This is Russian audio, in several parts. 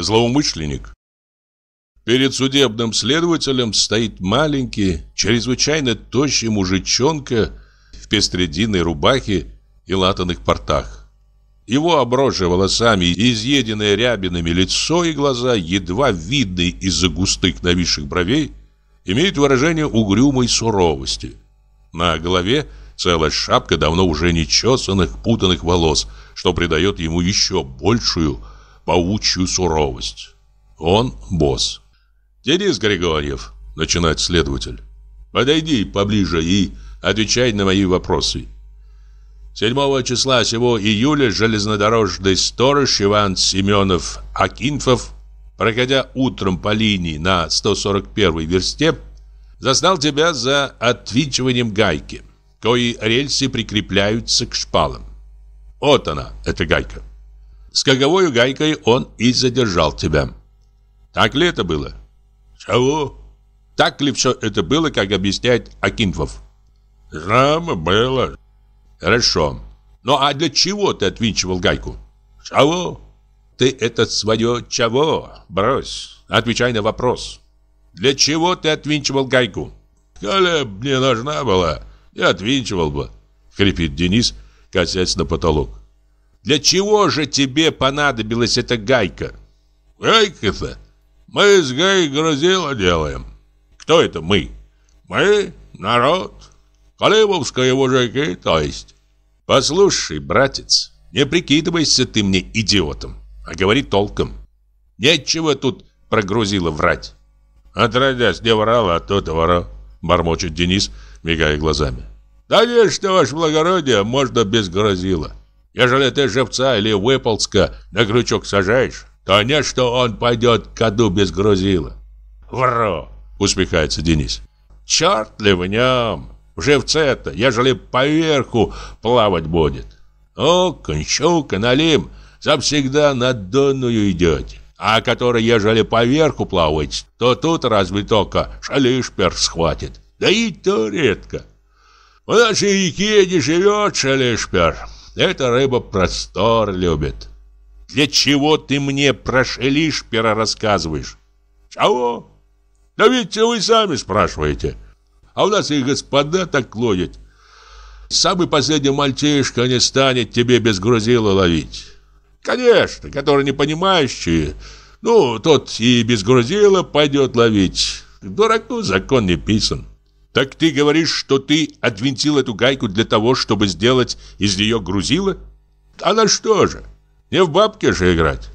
Злоумышленник. Перед судебным следователем стоит маленький, чрезвычайно тощий мужичонка в пестрединой рубахе и латаных портах. Его оброжие волосами, изъеденное рябинами лицо и глаза, едва видны из-за густых нависших бровей, имеют выражение угрюмой суровости. На голове целая шапка давно уже нечесанных, путанных волос, что придает ему еще большую паучью суровость. Он босс. «Денис Григорьев», — начинает следователь, — «подойди поближе и отвечай на мои вопросы». 7 числа сего июля железнодорожный сторож Иван Семенов Акинфов, проходя утром по линии на 141 версте, застал тебя за отвинчиванием гайки, кои рельсы прикрепляются к шпалам. Вот она, эта гайка. С каковою гайкой он и задержал тебя. Так ли это было? Чего? Так ли все это было, как объясняет Акинфов? Знамо было. Хорошо. Ну а для чего ты отвинчивал гайку? Чего? Ты это свое чего? Брось. Отвечай на вопрос. Для чего ты отвинчивал гайку? Коля мне нужна была, я отвинчивал бы, хрипит Денис, косясь на потолок. Для чего же тебе понадобилась эта гайка? Гайка-то? Мы с гайкой грузила делаем. Кто это мы? Мы — народ. Калибовские мужики, то есть. Послушай, братец, не прикидывайся ты мне идиотом, а говори толком. Нечего тут про грузила врать. Отродясь, не врал, а тот ворал, бормочет Денис, мигая глазами. Да не, что, ваше благородие, можно без грозила. Ежели ты живца или выползка на крючок сажаешь, то не что он пойдет к аду без грузила. Вру, усмехается Денис. Черт ли в нем? В живце-то, ежели поверху плавать будет. О, кончук, налим, завсегда на донную идете. А который, ежели поверху плавать, то тут разве только шалишпер схватит. Да и то редко. В нашей реке не живет шалишпер. Эта рыба простор любит. Для чего ты мне про Шелишпера рассказываешь? Чего? Да ведь вы сами спрашиваете. А у нас и господа так ловят. Самый последний мальчишка не станет тебе без грузила ловить. Конечно, который не понимающий, ну, тот и без грузила пойдет ловить. Дураку закон не писан. «Так ты говоришь, что ты отвинтил эту гайку для того, чтобы сделать из нее грузило?» «А на что же? Не в бабке же играть.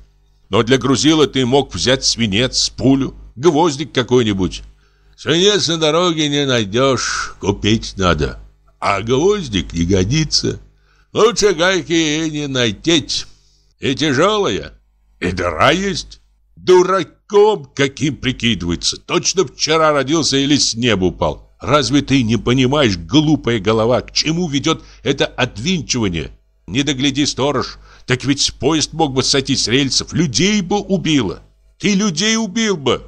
Но для грузила ты мог взять свинец, пулю, гвоздик какой-нибудь. Свинец на дороге не найдешь, купить надо. А гвоздик не годится. Лучше гайки и не найтеть. И тяжелая, и дыра есть. Дураком каким прикидывается. Точно вчера родился или с неба упал». Разве ты не понимаешь, глупая голова, к чему ведет это отвинчивание? Не догляди, сторож, так ведь поезд мог бы сойти с рельсов, людей бы убило. Ты людей убил бы.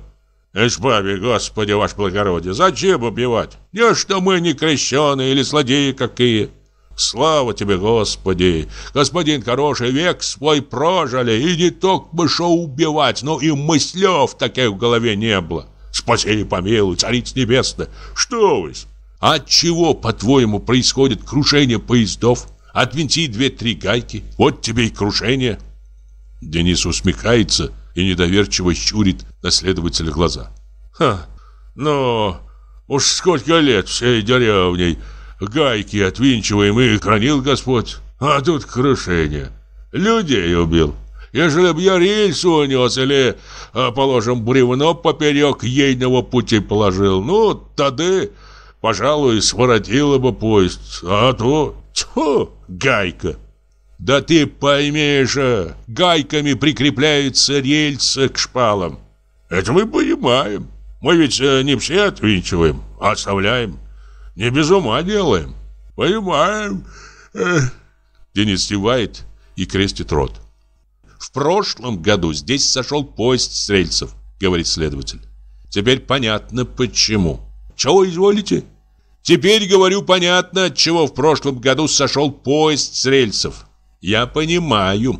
Избави, Господи, ваш благородие, зачем убивать? Не, что мы не крещеные или злодеи какие. Слава тебе, Господи! Господин хороший век свой прожили, и не только бы шо убивать, но и мыслев таких в голове не было. Спаси, помилуй, царица небесная! Что вы? От чего, по-твоему, происходит крушение поездов? Отвинти две-три гайки, вот тебе и крушение!» Денис усмехается и недоверчиво щурит на следователя глаза. «Ха, но уж сколько лет всей деревней гайки отвинчиваем и хранил Господь, а тут крушение. Людей убил». Ежели б я рельсу унес или, э, положим, бревно поперек ейного пути положил, ну, тады, пожалуй, своротило бы поезд, а то, тьфу, гайка. Да ты пойми же, гайками прикрепляются рельсы к шпалам. Это мы понимаем. Мы ведь э, не все отвинчиваем, а оставляем. Не без ума делаем. Понимаем. Э. Денис зевает и крестит рот. В прошлом году здесь сошел поезд с рельсов, говорит следователь. Теперь понятно почему. Чего изволите? Теперь, говорю, понятно, от чего в прошлом году сошел поезд с рельсов. Я понимаю.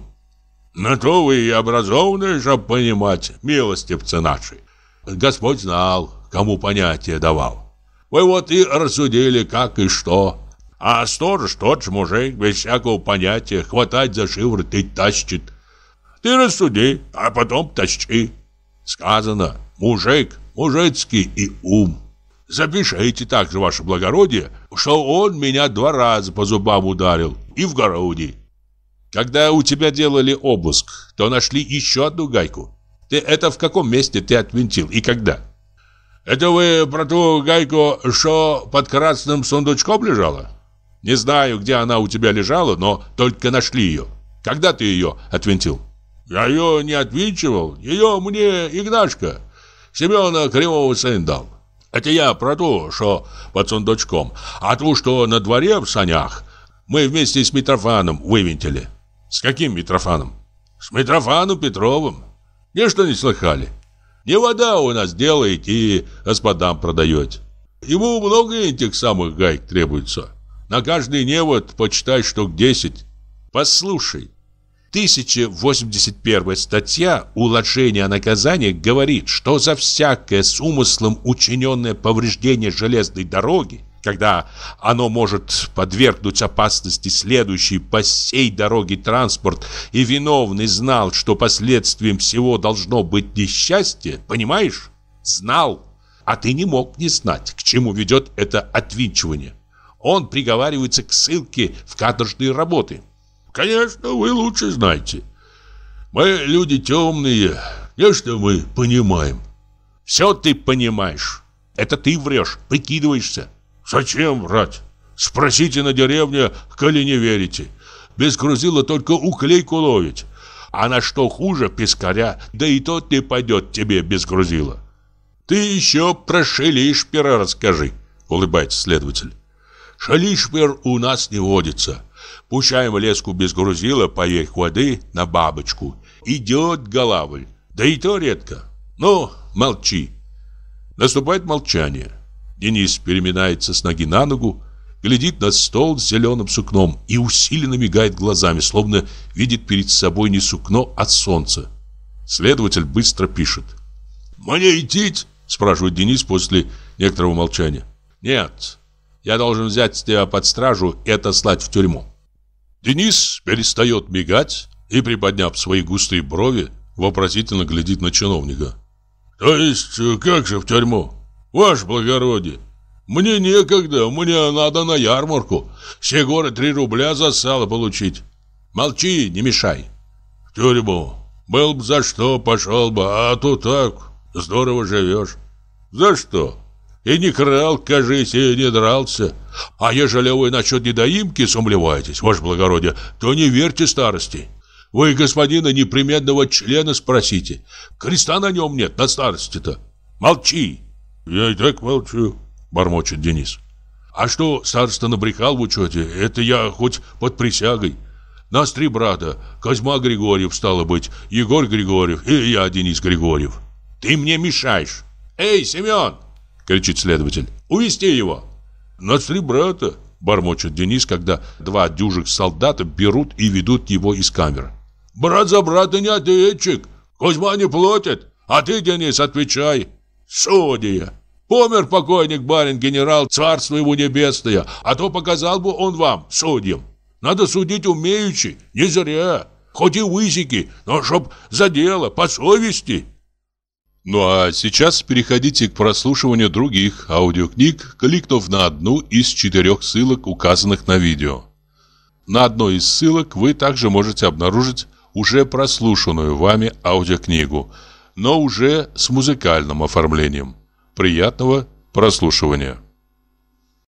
На то вы и образованные, чтоб понимать, милостивцы наши. Господь знал, кому понятие давал. Вы вот и рассудили, как и что. А сторож тот же мужик, без всякого понятия, хватать за шиворот и тащит. Ты рассуди, а потом тащи. Сказано, мужик, мужицкий и ум. Запишите также, ваше благородие, что он меня два раза по зубам ударил и в городе. Когда у тебя делали обыск, то нашли еще одну гайку. Ты это в каком месте ты отвинтил и когда? Это вы про ту гайку, что под красным сундучком лежала? Не знаю, где она у тебя лежала, но только нашли ее. Когда ты ее отвинтил? Я ее не отвинчивал, ее мне Игнашка, Семена Кривого сын дал. Это я про то, что под сундучком, а то, что на дворе в санях, мы вместе с Митрофаном вывинтили. С каким Митрофаном? С Митрофаном Петровым. Ничто не слыхали. Не вода у нас делает и господам продает. Ему много этих самых гаек требуется. На каждый невод почитай штук десять. Послушай, 1081 статья «Уложение о наказании» говорит, что за всякое с умыслом учиненное повреждение железной дороги, когда оно может подвергнуть опасности следующий по сей дороге транспорт, и виновный знал, что последствием всего должно быть несчастье, понимаешь? Знал, а ты не мог не знать, к чему ведет это отвинчивание. Он приговаривается к ссылке в каторжные работы. Конечно, вы лучше знаете. Мы люди темные, конечно, мы понимаем. Все ты понимаешь. Это ты врешь, прикидываешься. Зачем врать? Спросите на деревне, коли не верите. Без грузила только уклейку ловить. А на что хуже пескаря, да и тот не пойдет тебе без грузила. Ты еще про Шелишпера расскажи, улыбается следователь. Шелишпер у нас не водится. Пучаем леску без грузила, поверх воды, на бабочку. Идет голавль. Да и то редко. Ну, молчи. Наступает молчание. Денис переминается с ноги на ногу, глядит на стол с зеленым сукном и усиленно мигает глазами, словно видит перед собой не сукно, а солнце. Следователь быстро пишет. «Мне идти?» – спрашивает Денис после некоторого молчания. «Нет, я должен взять тебя под стражу и отослать в тюрьму. Денис перестает мигать и, приподняв свои густые брови, вопросительно глядит на чиновника. «То есть э, как же в тюрьму? Ваше благородие!» Мне некогда, мне надо на ярмарку. С горы три рубля за сало получить. Молчи, не мешай. В тюрьму. Был бы за что, пошел бы, а то так. Здорово живешь. За что? И не крал, кажись, и не дрался. А ежели вы насчет недоимки сомлеваетесь, ваше благородие, то не верьте старости. Вы господина непременного члена спросите. Креста на нем нет, на старости-то. Молчи. Я и так молчу, бормочет Денис. А что староста набрехал в учете, это я хоть под присягой. Нас три брата. Козьма Григорьев, стало быть, Егор Григорьев и я, Денис Григорьев. Ты мне мешаешь. Эй, Семен! — кричит следователь. «Увести его!» «Нашли брата!» — бормочет Денис, когда два дюжих солдата берут и ведут его из камеры. «Брат за брата не ответчик! Кузьма не платит! А ты, Денис, отвечай!» «Судья! Помер покойник барин-генерал, царство его небесное, а то показал бы он вам, судьям! Надо судить умеючи, не зря!» хоть и высики, но чтоб за дело, по совести. Ну а сейчас переходите к прослушиванию других аудиокниг, кликнув на одну из четырех ссылок, указанных на видео. На одной из ссылок вы также можете обнаружить уже прослушанную вами аудиокнигу, но уже с музыкальным оформлением. Приятного прослушивания!